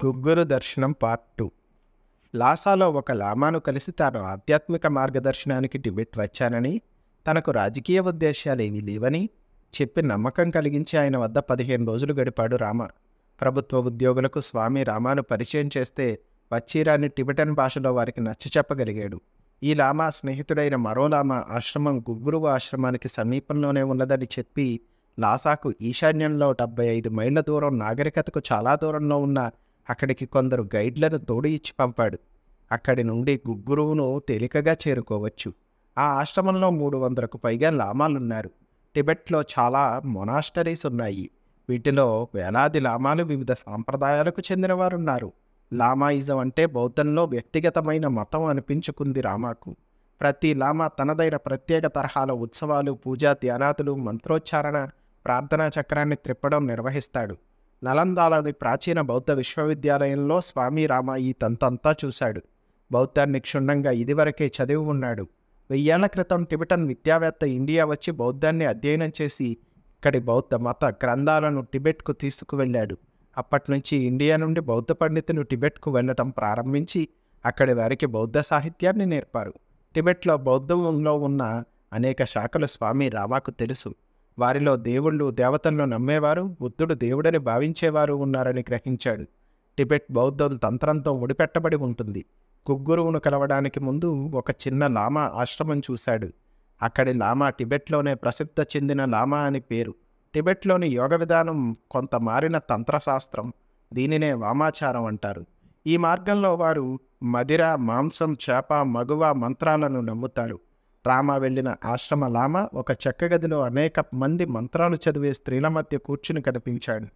గుగ్గురు దర్శనం part two లాసాలో ఒక లామాను కలిసి తాను ఆధ్యాత్మిక మార్గదర్శనానికి టిబెట్ వచ్చానని తనకు రాజకీయ ఏమీ లేవని చెప్పి నమ్మకం కలిగించి ఆయన వద్ద పదిహేను రోజులు గడిపాడు రామ ప్రభుత్వ ఉద్యోగులకు స్వామి రామాను పరిచయం చేస్తే వచ్చిరాని టిబెటన్ భాషలో వారికి నచ్చ చెప్పగలిగాడు ఈ లామా స్నేహితుడైన మరో లామా ఆశ్రమం గుగ్గురువు ఆశ్రమానికి సమీపంలోనే ఉన్నదని చెప్పి లాసాకు ఈశాన్యంలో డెబ్బై ఐదు మైళ్ళ దూరం నాగరికతకు చాలా దూరంలో ఉన్న అక్కడికి కొందరు గైడ్లను తోడు ఇచ్చి పంపాడు అక్కడి నుండి గుగ్గురువును తేలికగా చేరుకోవచ్చు ఆ ఆశ్రమంలో మూడు వందలకు పైగా లామాలున్నారు టిబెట్లో చాలా మొనాస్టరీస్ ఉన్నాయి వీటిలో వేలాది లామాలు వివిధ సాంప్రదాయాలకు చెందినవారున్నారు లామాయిజం అంటే బౌద్ధంలో వ్యక్తిగతమైన మతం అనిపించుకుంది రామాకు ప్రతి లామా తనదైన ప్రత్యేక తరహాల ఉత్సవాలు పూజా ధ్యానాదులు మంత్రోచ్చారణ ప్రార్థనా చక్రాన్ని త్రిప్పడం నిర్వహిస్తాడు నలందాలోని ప్రాచీన బౌద్ధ విశ్వవిద్యాలయంలో స్వామి రామ ఈ తంతంతా చూశాడు బౌద్ధాన్ని క్షుణ్ణంగా ఇదివరకే చదివి ఉన్నాడు వెయ్యేళ్ల క్రితం టిబెటన్ విద్యావేత్త ఇండియా వచ్చి బౌద్ధాన్ని అధ్యయనం చేసి ఇక్కడి బౌద్ధ మత గ్రంథాలను టిబెట్కు తీసుకువెళ్ళాడు అప్పటి నుంచి ఇండియా నుండి బౌద్ధ పండితులు టిబెట్కు వెళ్ళటం ప్రారంభించి అక్కడి వారికి బౌద్ధ సాహిత్యాన్ని నేర్పారు టిబెట్లో బౌద్ధంలో ఉన్న అనేక శాఖలు స్వామి రామాకు తెలుసు వారిలో దేవుళ్ళు దేవతలను నమ్మేవారు బుద్ధుడు దేవుడని భావించేవారు ఉన్నారని గ్రహించాడు టిబెట్ బౌద్ధం తంత్రంతో ముడిపెట్టబడి ఉంటుంది కుగ్గురువును కలవడానికి ముందు ఒక చిన్న లామా ఆశ్రమం చూశాడు అక్కడి లామా టిబెట్లోనే ప్రసిద్ధ చెందిన లామా అని పేరు టిబెట్లోని యోగ విధానం కొంత మారిన తంత్రశాస్త్రం దీనినే వామాచారం అంటారు ఈ మార్గంలో వారు మదిర మాంసం చేప మగువ మంత్రాలను నమ్ముతారు రామ వెళ్ళిన ఆశ్రమ లామ ఒక చెక్కగదిలో అనేక మంది మంత్రాలు చదివే స్త్రీల మధ్య కూర్చుని కనిపించాడు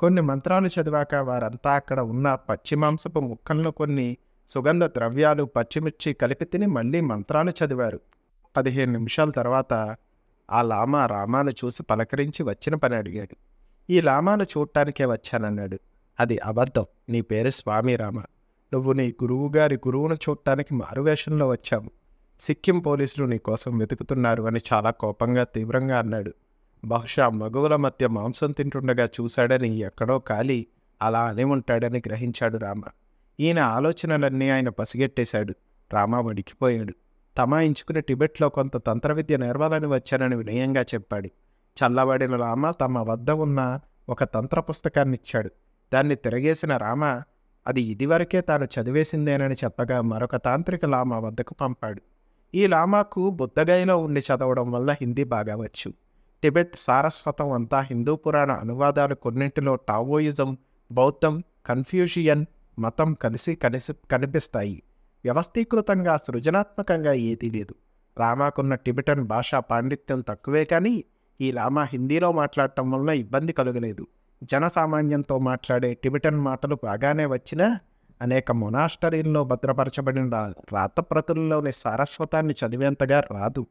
కొన్ని మంత్రాలు చదివాక వారంతా అక్కడ ఉన్న పచ్చిమాంసపు ముక్కలను కొన్ని సుగంధ ద్రవ్యాలు పచ్చిమిర్చి కలిపి తిని మళ్ళీ మంత్రాలు చదివారు పదిహేను నిమిషాల తర్వాత ఆ లామ రామాను చూసి పలకరించి వచ్చిన పని అడిగాడు ఈ లామాను చూడటానికే వచ్చానన్నాడు అది అబద్ధం నీ పేరు స్వామి రామ నువ్వు నీ గురువుగారి గురువును చూడటానికి మారువేషంలో వచ్చాము సిక్కిం పోలీసులు నీ కోసం వెతుకుతున్నారు అని చాలా కోపంగా తీవ్రంగా అన్నాడు బహుశా మగువుల మధ్య మాంసం తింటుండగా చూశాడని ఎక్కడో కాలి అలా అని ఉంటాడని గ్రహించాడు రామ ఈయన ఆలోచనలన్నీ ఆయన పసిగెట్టేశాడు రామ వడికిపోయాడు తమాయించుకుని టిబెట్లో కొంత తంత్ర విద్య నేర్వాలని వచ్చానని వినయంగా చెప్పాడు చల్లబడిన రామ తమ వద్ద ఉన్న ఒక తంత్ర పుస్తకాన్ని ఇచ్చాడు దాన్ని తిరగేసిన రామ అది ఇదివరకే తాను చదివేసిందేనని చెప్పగా మరొక తాంత్రిక లామ వద్దకు పంపాడు ఈ లామాకు బుద్ధగయలో ఉండి చదవడం వల్ల హిందీ బాగా వచ్చు టిబెట్ సారస్వతం అంతా హిందూ పురాణ అనువాదాలు కొన్నింటిలో టావోయిజం బౌద్ధం కన్ఫ్యూషియన్ మతం కలిసి కలిసి కనిపిస్తాయి వ్యవస్థీకృతంగా సృజనాత్మకంగా ఏదీ లేదు రామాకున్న టిబెటన్ భాషా పాండిత్యం తక్కువే కానీ ఈ లామా హిందీలో మాట్లాడటం వల్ల ఇబ్బంది కలగలేదు జనసామాన్యంతో మాట్లాడే టిబెటన్ మాటలు బాగానే వచ్చినా అనేక మొనాస్టరీల్లో భద్రపరచబడిన రాతప్రతుల్లోని సారస్వతాన్ని చదివేంతగా రాదు